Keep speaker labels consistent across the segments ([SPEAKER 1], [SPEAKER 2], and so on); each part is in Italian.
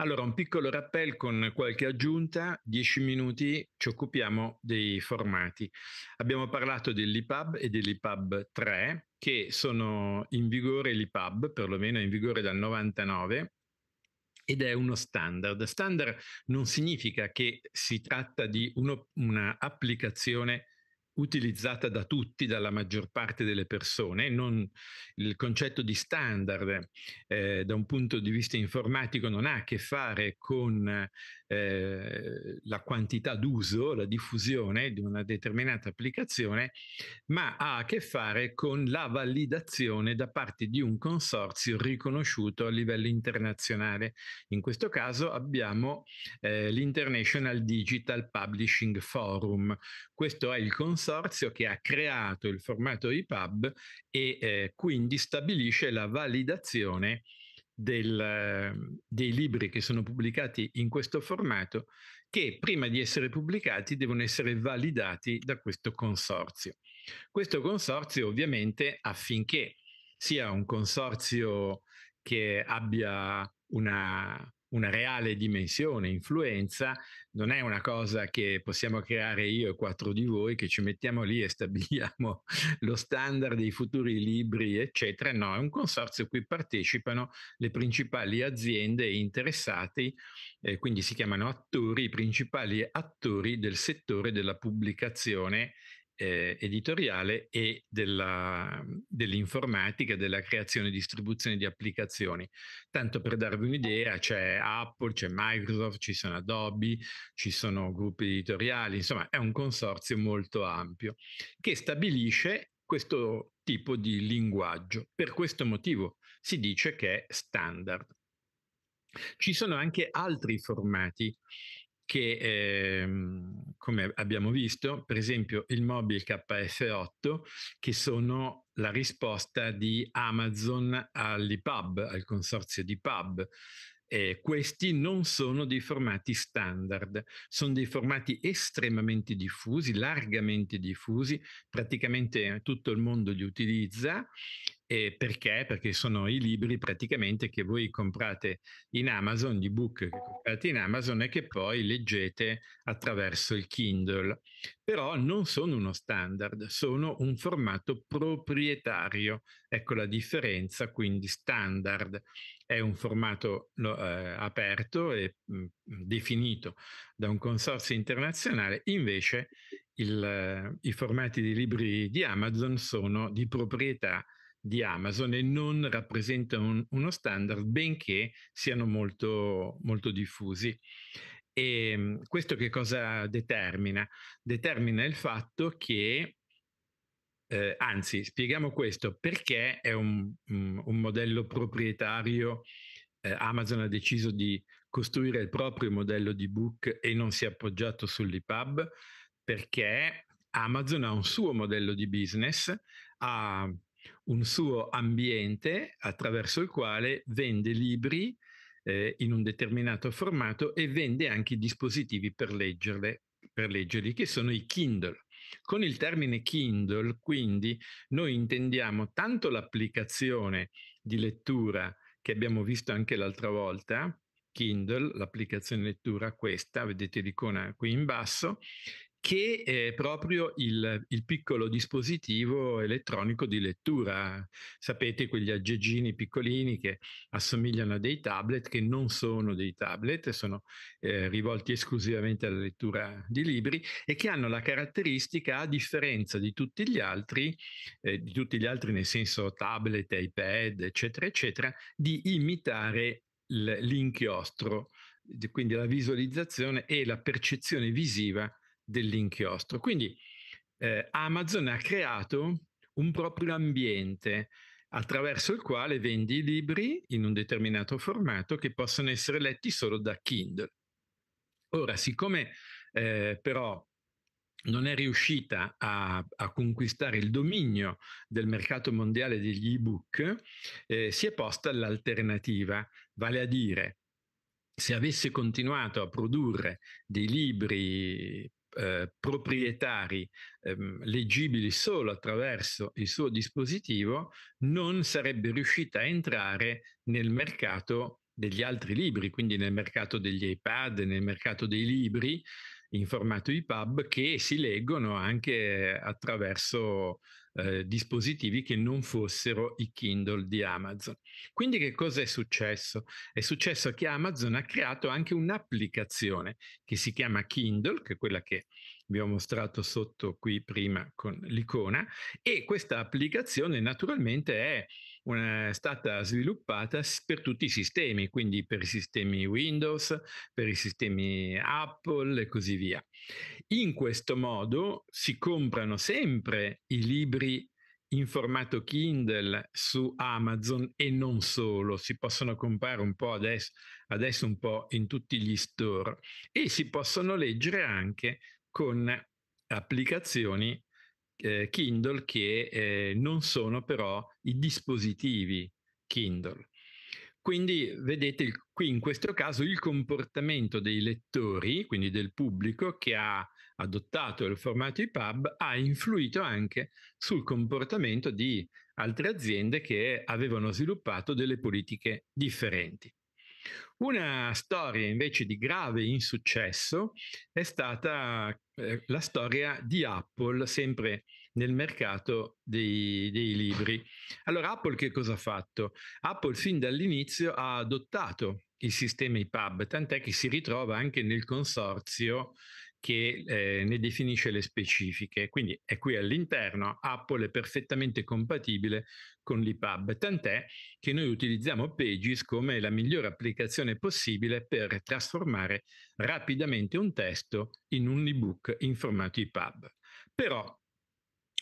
[SPEAKER 1] Allora, un piccolo rappel con qualche aggiunta, 10 minuti, ci occupiamo dei formati. Abbiamo parlato dell'IPAB e dell'IPAB 3, che sono in vigore l'IPAB, perlomeno è in vigore dal 99, ed è uno standard. Standard non significa che si tratta di un'applicazione utilizzata da tutti, dalla maggior parte delle persone, non, il concetto di standard eh, da un punto di vista informatico non ha a che fare con eh, la quantità d'uso, la diffusione di una determinata applicazione, ma ha a che fare con la validazione da parte di un consorzio riconosciuto a livello internazionale. In questo caso abbiamo eh, l'International Digital Publishing Forum. Questo è il consorzio consorzio che ha creato il formato EPUB e eh, quindi stabilisce la validazione del, eh, dei libri che sono pubblicati in questo formato che prima di essere pubblicati devono essere validati da questo consorzio. Questo consorzio ovviamente affinché sia un consorzio che abbia una, una reale dimensione, influenza, non è una cosa che possiamo creare io e quattro di voi che ci mettiamo lì e stabiliamo lo standard dei futuri libri, eccetera. No, è un consorzio a cui partecipano le principali aziende interessate, eh, quindi si chiamano attori, i principali attori del settore della pubblicazione eh, editoriale e della, dell'informatica, della creazione e distribuzione di applicazioni. Tanto per darvi un'idea, c'è Apple, c'è Microsoft, ci sono Adobe, ci sono gruppi editoriali, insomma è un consorzio molto ampio che stabilisce questo tipo di linguaggio. Per questo motivo si dice che è standard. Ci sono anche altri formati che, ehm, come abbiamo visto, per esempio il Mobile KF8, che sono la risposta di Amazon all'IPUB, al consorzio di PUB. Eh, questi non sono dei formati standard, sono dei formati estremamente diffusi, largamente diffusi, praticamente tutto il mondo li utilizza e perché? Perché sono i libri praticamente che voi comprate in Amazon, di book che comprate in Amazon e che poi leggete attraverso il Kindle. Però non sono uno standard, sono un formato proprietario. Ecco la differenza, quindi standard è un formato eh, aperto e mh, mm, definito da un consorzio internazionale, invece il, eh, i formati di libri di Amazon sono di proprietà di Amazon e non rappresentano un, uno standard, benché siano molto, molto diffusi. E ehm, questo che cosa determina? Determina il fatto che, eh, anzi, spieghiamo questo, perché è un, un modello proprietario eh, Amazon ha deciso di costruire il proprio modello di book e non si è appoggiato sull'EPUB, perché Amazon ha un suo modello di business, ha un suo ambiente attraverso il quale vende libri eh, in un determinato formato e vende anche i dispositivi per, leggerle, per leggerli, che sono i Kindle. Con il termine Kindle, quindi, noi intendiamo tanto l'applicazione di lettura che abbiamo visto anche l'altra volta, Kindle, l'applicazione lettura questa, vedete l'icona qui in basso, che è proprio il, il, piccolo dispositivo elettronico di lettura. Sapete quegli aggeggini piccolini che assomigliano a dei tablet, che non sono dei tablet, sono eh, rivolti esclusivamente alla lettura di libri e che hanno la caratteristica, a differenza di tutti gli altri, eh, di tutti gli altri nel senso tablet, iPad, eccetera, eccetera, di imitare l'inchiostro quindi la visualizzazione e la percezione visiva dell'inchiostro. Quindi eh, Amazon ha creato un proprio ambiente attraverso il quale vendi i libri in un determinato formato che possono essere letti solo da Kindle. Ora, siccome eh, però non è riuscita a, a, conquistare il dominio del mercato mondiale degli ebook, eh, si è posta l'alternativa, vale a dire se avesse continuato a produrre dei libri eh, proprietari ehm, leggibili solo attraverso il suo dispositivo, non sarebbe riuscita a entrare nel mercato degli altri libri, quindi nel mercato degli iPad, nel mercato dei libri in formato EPUB che si leggono anche attraverso eh, dispositivi che non fossero i Kindle di Amazon. Quindi che cosa è successo? È successo che Amazon ha creato anche un'applicazione che si chiama Kindle, che è quella che vi ho mostrato sotto qui prima con l'icona, e questa applicazione naturalmente è una, è stata sviluppata per tutti i sistemi, quindi per i sistemi Windows, per i sistemi Apple e così via. In questo modo si comprano sempre i libri in formato Kindle su Amazon e non solo, si possono comprare un po' adesso, adesso un po' in tutti gli store e si possono leggere anche con applicazioni eh, Kindle che eh, non sono però i dispositivi Kindle. Quindi vedete il, qui in questo caso il comportamento dei lettori, quindi del pubblico che ha adottato il formato EPUB, ha influito anche sul comportamento di altre aziende che avevano sviluppato delle politiche differenti. Una storia invece di grave insuccesso è stata eh, la storia di Apple sempre nel mercato dei, dei, libri. Allora Apple che cosa ha fatto? Apple fin dall'inizio ha adottato il sistema EPUB, tant'è che si ritrova anche nel consorzio che eh, ne definisce le specifiche. Quindi è qui all'interno, Apple è perfettamente compatibile con l'IPAB, tant'è che noi utilizziamo Pages come la migliore applicazione possibile per trasformare rapidamente un testo in un ebook in formato IPAB. Però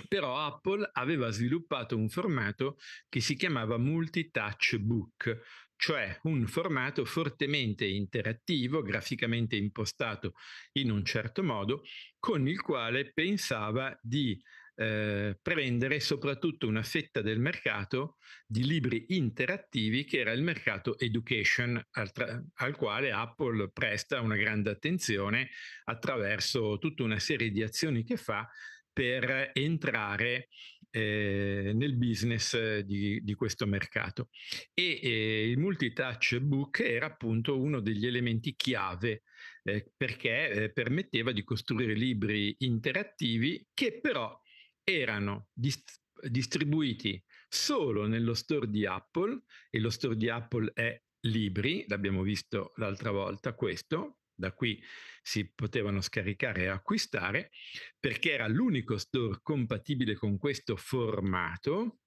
[SPEAKER 1] però Apple aveva sviluppato un formato che si chiamava multi-touch book, cioè un formato fortemente interattivo, graficamente impostato in un certo modo, con il quale pensava di eh, prendere soprattutto una fetta del mercato di libri interattivi che era il mercato education, al, tra- al quale Apple presta una grande attenzione attraverso tutta una serie di azioni che fa per entrare eh, nel business eh, di, di, questo mercato. E eh, il multitouch book era appunto uno degli elementi chiave eh, perché eh, permetteva di costruire libri interattivi che però erano dist- distribuiti solo nello store di Apple e lo store di Apple è libri, l'abbiamo visto l'altra volta questo, da qui si potevano scaricare e acquistare perché era l'unico store compatibile con questo formato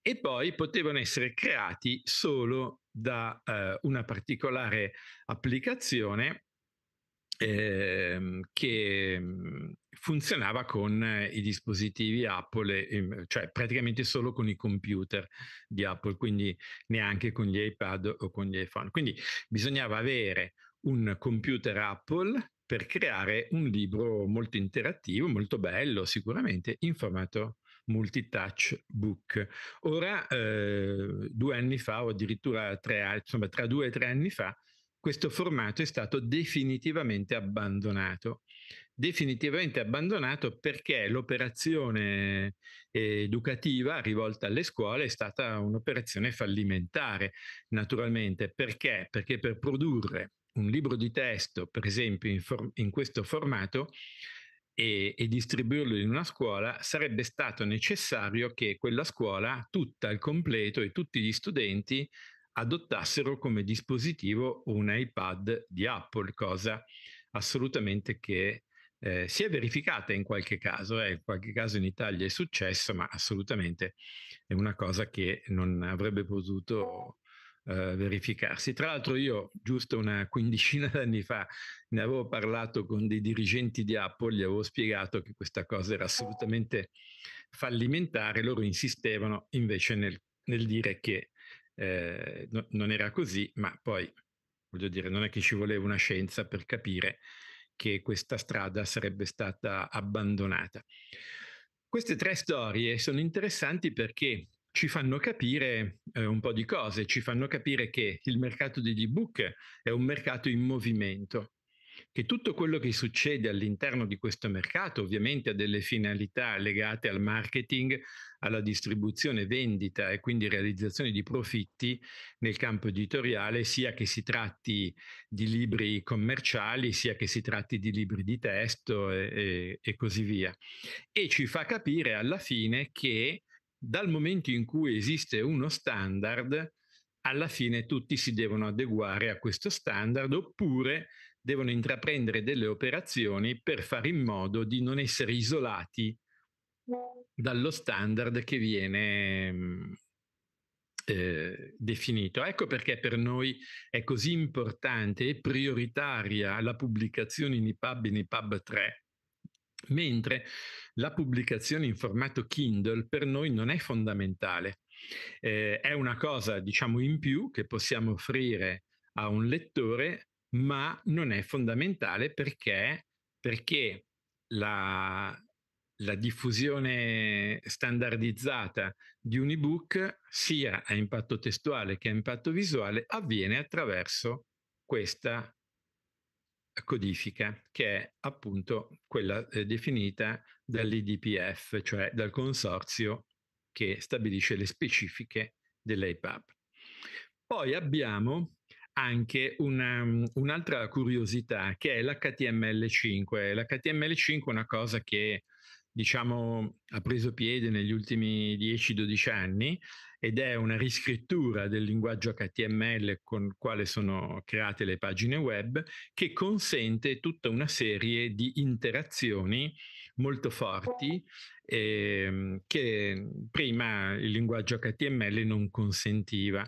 [SPEAKER 1] e poi potevano essere creati solo da eh, una particolare applicazione eh, che mm, funzionava con eh, i dispositivi Apple, mm, cioè praticamente solo con i computer di Apple, quindi neanche con gli iPad o con gli iPhone. Quindi bisognava avere un computer Apple per creare un libro molto interattivo, molto bello sicuramente, in formato multitouch book. Ora, eh, due anni fa, o addirittura tre, insomma, tra due e tre anni fa, questo formato è stato definitivamente abbandonato. Definitivamente abbandonato perché l'operazione eh, educativa rivolta alle scuole è stata un'operazione fallimentare, naturalmente. Perché? Perché per produrre un libro di testo, per esempio, in, for- in questo formato, e, e, distribuirlo in una scuola, sarebbe stato necessario che quella scuola, tutta al completo e tutti gli studenti, adottassero come dispositivo un iPad di Apple, cosa assolutamente che eh, si è verificata in qualche caso, eh, in qualche caso in Italia è successo, ma assolutamente è una cosa che non avrebbe potuto eh, verificarsi. Tra l'altro io, giusto una quindicina d'anni fa, ne avevo parlato con dei dirigenti di Apple, gli avevo spiegato che questa cosa era assolutamente fallimentare, loro insistevano invece nel, nel dire che eh, no, non era così, ma poi, voglio dire, non è che ci voleva una scienza per capire che questa strada sarebbe stata abbandonata. Queste tre storie sono interessanti perché ci fanno capire eh, un po' di cose, ci fanno capire che il mercato degli ebook è un mercato in movimento, che tutto quello che succede all'interno di questo mercato ovviamente ha delle finalità legate al marketing, alla distribuzione, vendita e quindi realizzazione di profitti nel campo editoriale, sia che si tratti di libri commerciali, sia che si tratti di libri di testo e, e, e così via. E ci fa capire alla fine che dal momento in cui esiste uno standard, alla fine tutti si devono adeguare a questo standard oppure devono intraprendere delle operazioni per fare in modo di non essere isolati dallo standard che viene mm, eh, definito. Ecco perché per noi è così importante e prioritaria la pubblicazione in IPAB e in IPAB 3, mentre la pubblicazione in formato Kindle per noi non è fondamentale, eh, è una cosa diciamo in più che possiamo offrire a un lettore, ma non è fondamentale perché, perché la, la diffusione standardizzata di un ebook, sia a impatto testuale che a impatto visuale, avviene attraverso questa codifica, che è appunto quella eh, definita dall'IDPF, cioè dal consorzio che stabilisce le specifiche dell'APAP. Poi abbiamo anche una, mm, un'altra curiosità che è l'HTML5. L'HTML5 è una cosa che diciamo, ha preso piede negli ultimi 10-12 anni ed è una riscrittura del linguaggio HTML con il quale sono create le pagine web che consente tutta una serie di interazioni molto forti eh, che prima il linguaggio HTML non consentiva.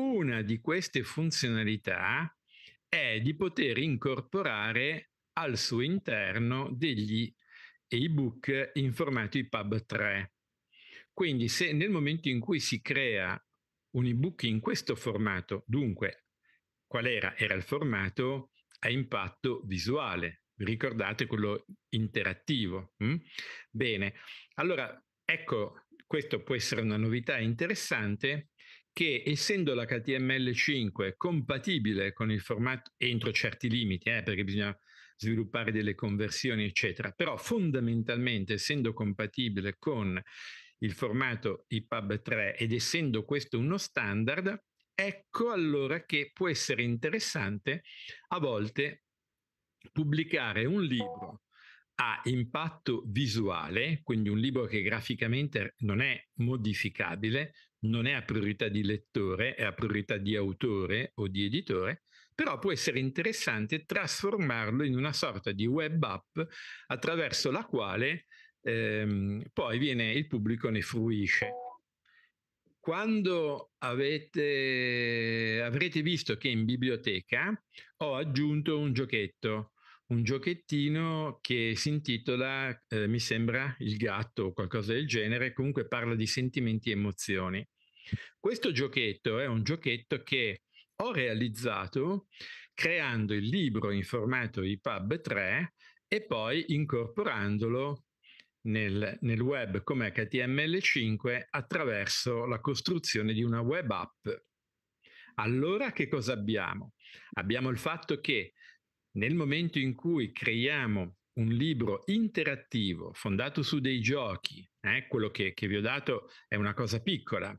[SPEAKER 1] Una di queste funzionalità è di poter incorporare al suo interno degli ebook in formato EPUB 3. Quindi se nel momento in cui si crea un ebook in questo formato, dunque qual era? Era il formato a impatto visuale, ricordate quello interattivo. Hm? Bene, allora ecco, questo può essere una novità interessante che essendo lhtml 5 compatibile con il formato entro certi limiti, eh, perché bisogna sviluppare delle conversioni, eccetera. Però fondamentalmente, essendo compatibile con il formato IPUB 3 ed essendo questo uno standard, ecco allora che può essere interessante a volte pubblicare un libro a impatto visuale, quindi un libro che graficamente non è modificabile, non è a priorità di lettore, è a priorità di autore o di editore, però può essere interessante trasformarlo in una sorta di web app attraverso la quale ehm, poi viene, il pubblico ne fruisce. Quando avete, avrete visto che in biblioteca ho aggiunto un giochetto, un giochettino che si intitola, eh, mi sembra, Il gatto o qualcosa del genere, comunque parla di sentimenti e emozioni. Questo giochetto è un giochetto che ho realizzato creando il libro in formato EPUB 3 e poi incorporandolo nel, nel web come HTML5 attraverso la costruzione di una web app. Allora che cosa abbiamo? Abbiamo il fatto che nel momento in cui creiamo un libro interattivo fondato su dei giochi, eh, quello che, che, vi ho dato è una cosa piccola,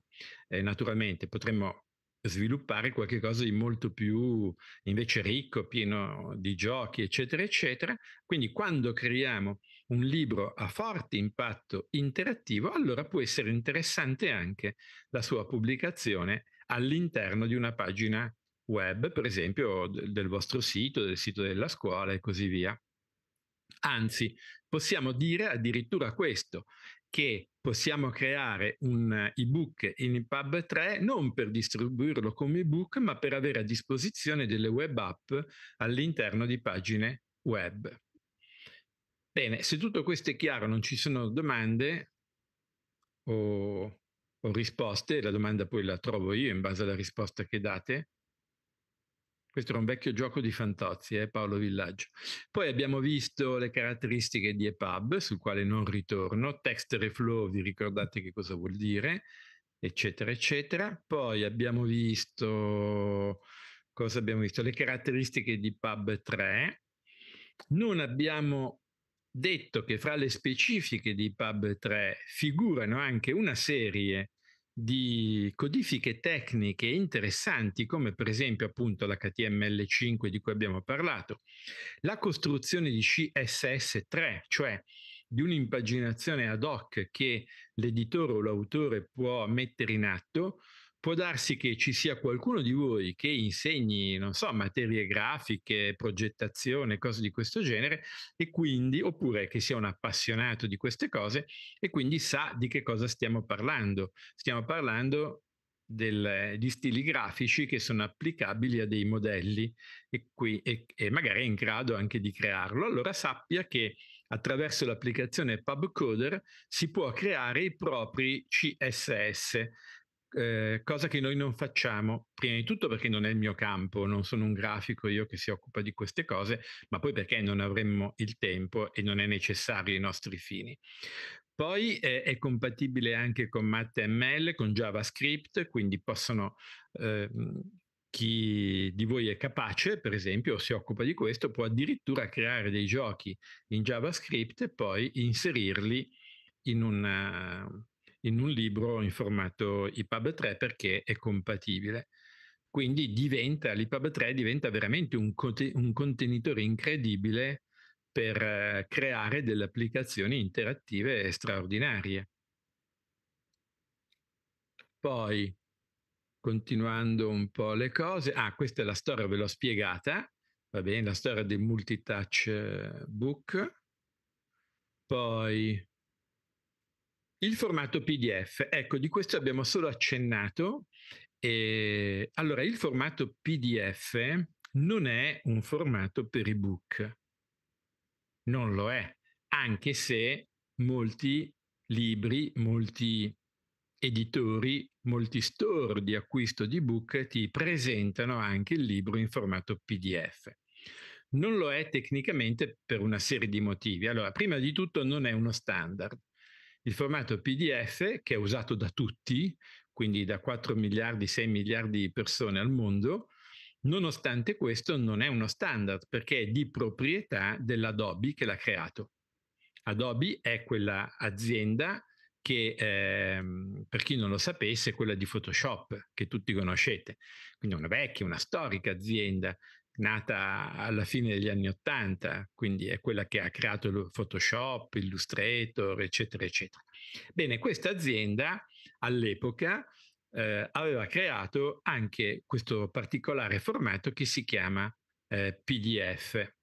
[SPEAKER 1] eh, naturalmente potremmo sviluppare qualcosa di molto più invece ricco, pieno di giochi, eccetera, eccetera. Quindi quando creiamo un libro a forte impatto interattivo, allora può essere interessante anche la sua pubblicazione all'interno di una pagina web, per esempio del vostro sito, del sito della scuola e così via. Anzi, possiamo dire addirittura questo, che possiamo creare un ebook in EPUB 3 non per distribuirlo come ebook, ma per avere a disposizione delle web app all'interno di pagine web. Bene, se tutto questo è chiaro, non ci sono domande o, o risposte, la domanda poi la trovo io in base alla risposta che date. Questo era un vecchio gioco di Fantozzi, eh, Paolo Villaggio. Poi abbiamo visto le caratteristiche di EPUB, sul quale non ritorno, text reflow, vi ricordate che cosa vuol dire, eccetera, eccetera. Poi abbiamo visto, cosa abbiamo visto? Le caratteristiche di PUB 3. Non abbiamo detto che fra le specifiche di PUB 3 figurano anche una serie di codifiche tecniche interessanti come per esempio appunto la HTML5 di cui abbiamo parlato, la costruzione di CSS3, cioè di un'impaginazione ad hoc che l'editore o l'autore può mettere in atto può darsi che ci sia qualcuno di voi che insegni, non so, materie grafiche, progettazione, cose di questo genere, e quindi, oppure che sia un appassionato di queste cose e quindi sa di che cosa stiamo parlando. Stiamo parlando del, di stili grafici che sono applicabili a dei modelli e, qui, e, e magari è in grado anche di crearlo. Allora sappia che attraverso l'applicazione PubCoder si può creare i propri CSS eh, cosa che noi non facciamo, prima di tutto perché non è il mio campo, non sono un grafico io che si occupa di queste cose, ma poi perché non avremmo il tempo e non è necessario i nostri fini. Poi eh, è compatibile anche con MATML, con JavaScript, quindi possono... Eh, chi di voi è capace, per esempio, o si occupa di questo, può addirittura creare dei giochi in JavaScript e poi inserirli in una, in un libro in formato IPUB 3 perché è compatibile. Quindi diventa, l'IPUB 3 diventa veramente un, un contenitore incredibile per eh, creare delle applicazioni interattive straordinarie. Poi, continuando un po' le cose, ah, questa è la storia, ve l'ho spiegata, va bene, la storia del multitouch eh, book. Poi il formato PDF, ecco, di questo abbiamo solo accennato. E... Allora, il formato PDF non è un formato per ebook, non lo è, anche se molti libri, molti editori, molti store di acquisto di ebook ti presentano anche il libro in formato PDF. Non lo è tecnicamente per una serie di motivi. Allora, prima di tutto non è uno standard il formato PDF che è usato da tutti, quindi da 4 miliardi, 6 miliardi di persone al mondo, nonostante questo non è uno standard perché è di proprietà dell'Adobe che l'ha creato. Adobe è quella azienda che ehm, per chi non lo sapesse è quella di Photoshop che tutti conoscete, quindi una vecchia, una storica azienda nata alla fine degli anni Ottanta, quindi è quella che ha creato il Photoshop, Illustrator, eccetera, eccetera. Bene, questa azienda all'epoca eh, aveva creato anche questo particolare formato che si chiama eh, PDF.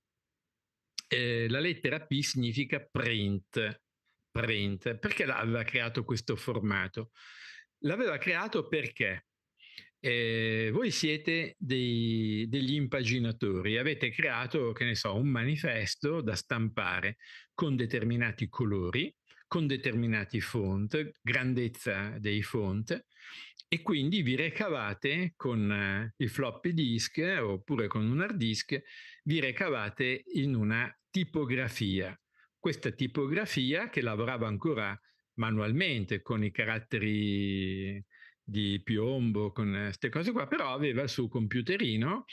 [SPEAKER 1] Eh, la lettera P significa print, print. Perché aveva creato questo formato? L'aveva creato perché eh, voi siete dei, degli impaginatori, avete creato, che ne so, un manifesto da stampare con determinati colori, con determinati font, grandezza dei font, e quindi vi recavate con eh, il floppy disk oppure con un hard disk, vi recavate in una tipografia. Questa tipografia che lavorava ancora manualmente con i caratteri di piombo, con queste eh, cose qua, però aveva il suo computerino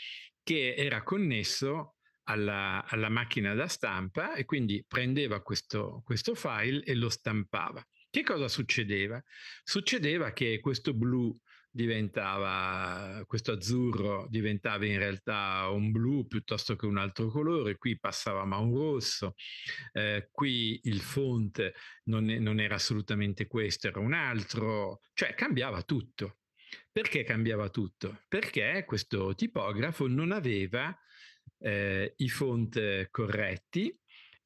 [SPEAKER 1] che era connesso alla, alla macchina da stampa e quindi prendeva questo, questo file e lo stampava. Che cosa succedeva? Succedeva che questo blu diventava questo azzurro diventava in realtà un blu piuttosto che un altro colore, qui passavamo a un rosso, eh, qui il fonte non, non era assolutamente questo, era un altro, cioè cambiava tutto. Perché cambiava tutto? Perché questo tipografo non aveva eh, i font corretti,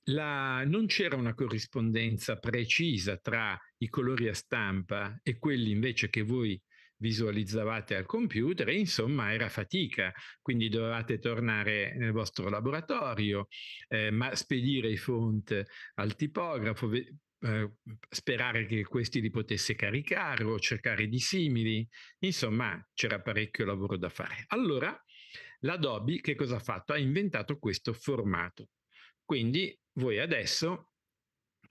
[SPEAKER 1] la, non c'era una corrispondenza precisa tra i colori a stampa e quelli invece che voi visualizzavate al computer e insomma era fatica, quindi dovevate tornare nel vostro laboratorio, eh, ma spedire i font al tipografo, ve- eh, sperare che questi li potesse caricare o cercare di simili, insomma c'era parecchio lavoro da fare. Allora l'Adobe che cosa ha fatto? Ha inventato questo formato. Quindi voi adesso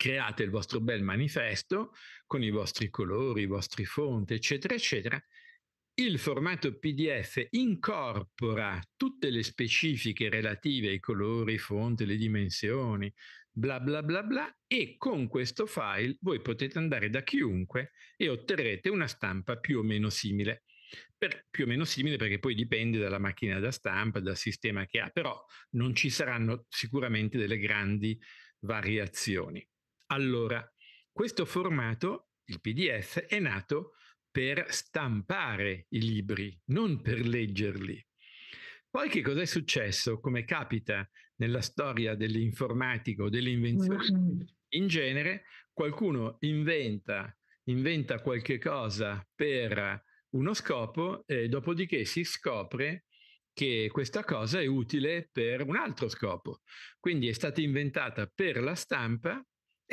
[SPEAKER 1] create il vostro bel manifesto con i vostri colori, i vostri fonti, eccetera, eccetera. Il formato PDF incorpora tutte le specifiche relative ai colori, fonti, le dimensioni, bla bla bla bla e con questo file voi potete andare da chiunque e otterrete una stampa più o meno simile. Per, più o meno simile perché poi dipende dalla macchina da stampa, dal sistema che ha, però non ci saranno sicuramente delle grandi variazioni. Allora, questo formato, il PDF, è nato per stampare i libri, non per leggerli. Poi che cos'è successo, come capita nella storia dell'informatica o dell'invenzione mm. in genere, qualcuno inventa, inventa qualche cosa per uno scopo e dopodiché si scopre che questa cosa è utile per un altro scopo. Quindi è stata inventata per la stampa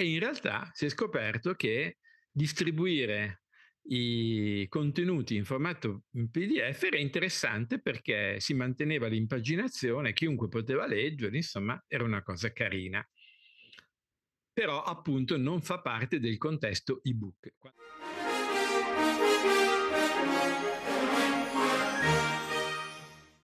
[SPEAKER 1] e in realtà si è scoperto che distribuire i contenuti in formato PDF era interessante perché si manteneva l'impaginazione, chiunque poteva leggere, insomma, era una cosa carina. Però appunto non fa parte del contesto ebook.